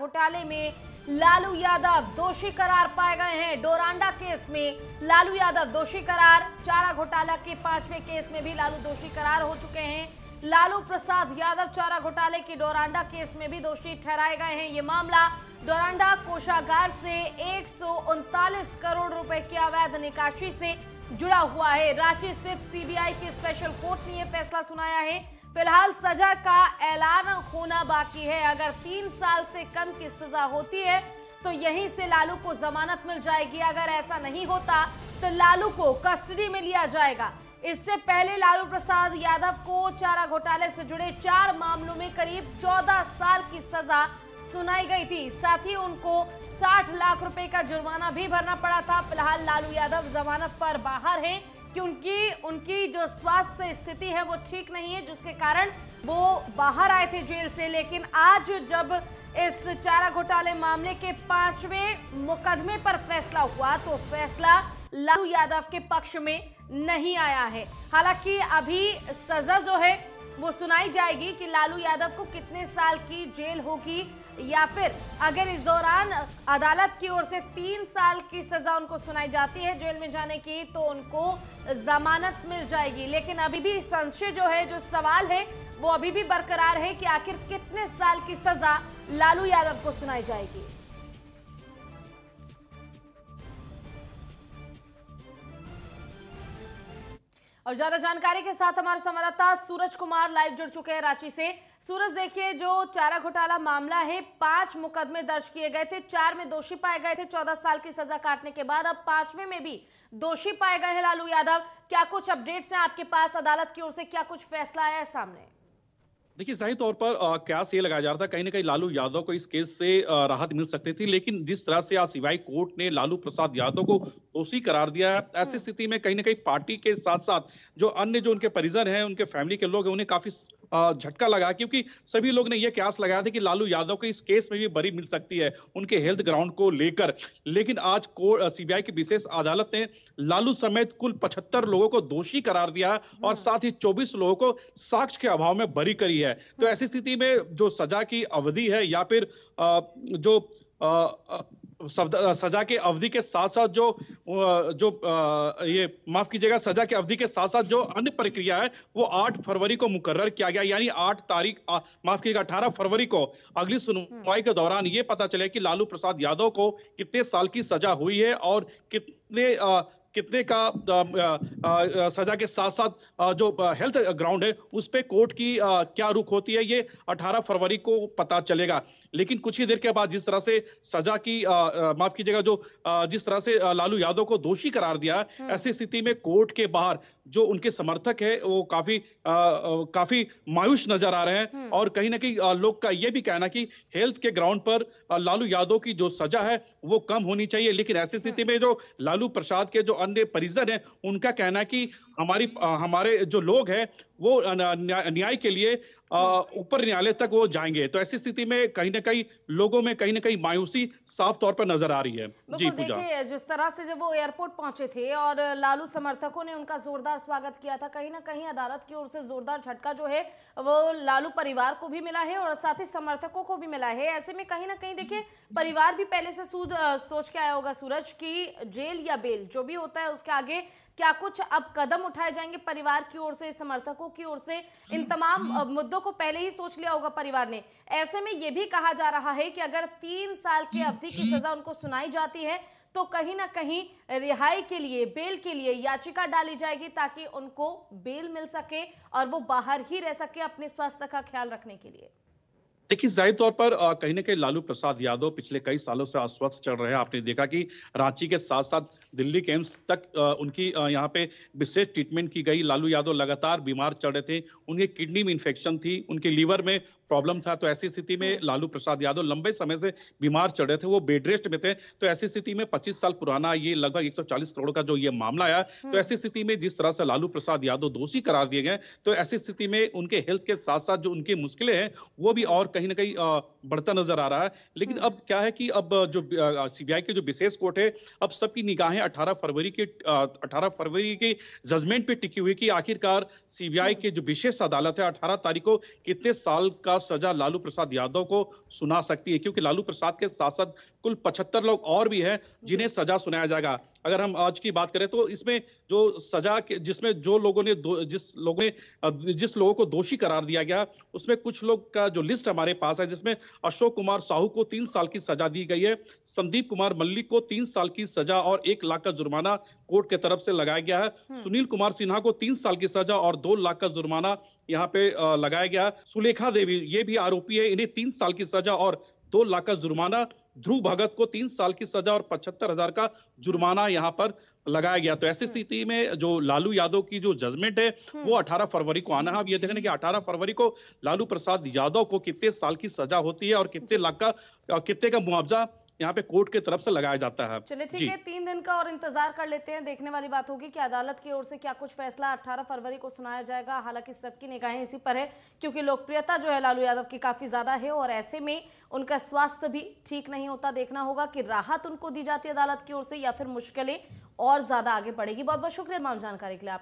घोटाले में लालू यादव दोषी करार पाए गए हैं डोरांडा केस में लालू यादव दोषी करार चारा घोटाला के पांचवे केस में भी लालू दोषी करार हो चुके हैं लालू प्रसाद यादव चारा घोटाले के डोरांडा केस में भी दोषी ठहराए गए हैं ये मामला डोरांडा कोषागार से एक करोड़ रुपए की अवैध निकासी से जुड़ा हुआ है रांची स्थित सीबीआई की स्पेशल कोर्ट ने यह फैसला सुनाया है फिलहाल सजा का ऐलान होना बाकी है अगर तीन साल से कम की सजा होती है तो यहीं से लालू को जमानत मिल जाएगी अगर ऐसा नहीं होता तो लालू को कस्टडी में लिया जाएगा इससे पहले लालू प्रसाद यादव को चारा घोटाले से जुड़े चार मामलों में करीब 14 साल की सजा सुनाई गई थी साथ ही उनको 60 लाख रुपए का जुर्माना भी भरना पड़ा था फिलहाल लालू यादव जमानत पर बाहर हैं क्योंकि उनकी जो स्वास्थ्य स्थिति है वो ठीक नहीं है जिसके कारण वो बाहर आए थे जेल से लेकिन आज जब इस चारा घोटाले मामले के पांचवें मुकदमे पर फैसला हुआ तो फैसला लालू यादव के पक्ष में नहीं आया है हालांकि अभी सजा जो है वो सुनाई जाएगी कि लालू यादव को कितने साल की जेल होगी या फिर अगर इस दौरान अदालत की ओर से तीन साल की सजा उनको सुनाई जाती है जेल में जाने की तो उनको जमानत मिल जाएगी लेकिन अभी भी संशय जो है जो सवाल है वो अभी भी बरकरार है कि आखिर कितने साल की सजा लालू यादव को सुनाई जाएगी और ज्यादा जानकारी के साथ हमारे संवाददाता सूरज कुमार लाइव जुड़ चुके हैं रांची से सूरज देखिए जो चारा घोटाला मामला है पांच मुकदमे दर्ज किए गए थे चार में दोषी पाए गए थे चौदह साल की सजा काटने के बाद अब पांचवें में भी दोषी पाए गए हैं लालू यादव क्या कुछ अपडेट्स हैं आपके पास अदालत की ओर से क्या कुछ फैसला आया है सामने देखिए जाहिर तौर पर कयास ये लगाया जा रहा था कहीं ना कहीं लालू यादव को इस केस से राहत मिल सकती थी लेकिन जिस तरह से आज सिवाय कोर्ट ने लालू प्रसाद यादव को दोषी करार दिया है हाँ। ऐसी स्थिति में कहीं ना कहीं पार्टी के साथ साथ जो अन्य जो उनके परिजन हैं उनके फैमिली के लोग हैं उन्हें काफी झटका लगा क्योंकि सभी लोग ने यह क्यास लगाया था कि लालू यादव को इस केस में भी बरी मिल सकती है उनके हेल्थ ग्राउंड को लेकर लेकिन आज सीबीआई की विशेष अदालत ने लालू समेत कुल पचहत्तर लोगों को दोषी करार दिया और हाँ। साथ ही चौबीस लोगों को साक्ष के अभाव में बरी करी है तो हाँ। ऐसी स्थिति में जो सजा की अवधि है या फिर जो सजा के अवधि के साथ साथ जो जो ये माफ कीजिएगा सजा के अवधि के साथ साथ जो अन्य प्रक्रिया है वो 8 फरवरी को मुकर्र किया गया यानी 8 तारीख माफ कीजिएगा 18 फरवरी को अगली सुनवाई के दौरान ये पता चले कि लालू प्रसाद यादव को कितने साल की सजा हुई है और कितने कितने का आ, आ, आ, सजा के साथ साथ जो हेल्थ ग्राउंड है उस पर कोर्ट की क्या रुख होती है ये 18 फरवरी को पता चलेगा लेकिन कुछ ही देर के बाद जिस तरह से सजा की माफ कीजिएगा जो जिस तरह से लालू यादव को दोषी करार दिया हम्म। ऐसी स्थिति में कोर्ट के बाहर जो उनके समर्थक है वो काफी काफी मायूस नजर आ रहे हैं हम्म। और कहीं ना कहीं लोग का ये भी कहना कि हेल्थ के ग्राउंड पर लालू यादव की जो सजा है वो कम होनी चाहिए लेकिन ऐसी स्थिति हम्म। में जो लालू प्रसाद के जो अन्य परिजन है उनका कहना है कि हमारी हमारे जो लोग हैं वो न्याय के लिए ऊपर न्यायालय तक वो जाएंगे तो ऐसी स्थिति में कहीं ना कहीं लोगों में कहीं ना कहीं मायूसी साफ तौर पर नजर आ रही है जी देखिए जिस तरह से जब वो एयरपोर्ट पहुंचे थे और लालू समर्थकों ने उनका जोरदार स्वागत किया था कहीं ना कहीं अदालत की ओर से जोरदार झटका जो है वो लालू परिवार को भी मिला है और साथ ही समर्थकों को भी मिला है ऐसे में कहीं ना कहीं देखिये परिवार भी पहले से सोच के आया होगा सूरज की जेल या बेल जो भी होता है उसके आगे क्या कुछ अब कदम उठाए जाएंगे परिवार की ओर से समर्थकों की ओर से इन तमाम हम्म। मुद्दों को पहले ही सोच लिया होगा परिवार ने ऐसे में यह भी कहा जा रहा है कि अगर तीन साल की हम्म, अवधि की सजा उनको सुनाई जाती है तो कहीं ना कहीं रिहाई के लिए बेल के लिए याचिका डाली जाएगी ताकि उनको बेल मिल सके और वो बाहर ही रह सके अपने स्वास्थ्य का ख्याल रखने के लिए देखिए जाहिर तौर पर कहीं ना कहीं लालू प्रसाद यादव पिछले कई सालों से अस्वस्थ चल रहे हैं आपने देखा कि रांची के साथ साथ दिल्ली के एम्स तक उनकी यहाँ पे विशेष ट्रीटमेंट की गई लालू यादव लगातार बीमार चल रहे थे उनके किडनी में इन्फेक्शन थी उनके लीवर में प्रॉब्लम था तो ऐसी स्थिति में हम्म। लालू प्रसाद यादव लंबे समय से बीमार चढ़ रहे थे वो बेड रेस्ट में थे तो ऐसी स्थिति में 25 साल पुराना ये लगभग 140 करोड़ का जो ये मामला आया तो हम्म। ऐसी स्थिति में जिस तरह से लालू प्रसाद यादव दोषी करार दिए गए तो ऐसी स्थिति में उनके हेल्थ के साथ साथ जो उनकी मुश्किलें हैं वो भी और कहीं ना कहीं बढ़ता नजर आ रहा है लेकिन हम्म। अब क्या है कि अब जो सीबीआई के जो विशेष कोर्ट है अब सबकी निगाहें 18 फरवरी के 18 फरवरी के जजमेंट पे टिकी हुई कि आखिरकार सीबीआई हम्म। के जो विशेष अदालत है 18 तारीख को कितने साल का सजा लालू प्रसाद यादव को सुना सकती है क्योंकि लालू प्रसाद के साथ साथ कुल पचहत्तर लोग और भी है जिन्हें सजा सुनाया जाएगा अगर हम आज की बात करें तो इसमें जो सजा के जिसमें जो लोगों ने जिस लोगों ने जिस लोगों को दोषी करार दिया गया उसमें कुछ लोग का जो लिस्ट हमारे हमारे पास है जिसमें अशोक कुमार साहू को तीन साल की सजा दी गई है संदीप कुमार मल्लिक को तीन साल की सजा और एक लाख का जुर्माना कोर्ट के तरफ से लगाया गया है हम्म। सुनील कुमार सिन्हा को तीन साल की सजा और दो लाख का जुर्माना यहाँ पे लगाया गया सुलेखा देवी ये भी आरोपी है इन्हें तीन साल की सजा और दो लाख का जुर्माना ध्रुव भगत को तीन साल की सजा और पचहत्तर हजार का जुर्माना यहाँ पर लगाया गया तो ऐसी हम्म। स्थिति में जो लालू यादव की जो जजमेंट है हम्म। वो 18 फरवरी को आना है अब ये देखने कि 18 फरवरी को लालू प्रसाद यादव को कितने साल की सजा होती है और कितने लाख का कितने का मुआवजा यहाँ पे कोर्ट के तरफ से लगाया जाता है चलिए ठीक है तीन दिन का और इंतजार कर लेते हैं देखने वाली बात होगी कि अदालत की ओर से क्या कुछ फैसला 18 फरवरी को सुनाया जाएगा हालांकि सबकी निगाहें इसी पर है क्योंकि लोकप्रियता जो है लालू यादव की काफी ज्यादा है और ऐसे में उनका स्वास्थ्य भी ठीक नहीं होता देखना होगा कि राहत उनको दी जाती है अदालत की ओर से या फिर मुश्किलें और ज्यादा आगे बढ़ेगी बहुत बहुत शुक्रिया तमाम जानकारी के लिए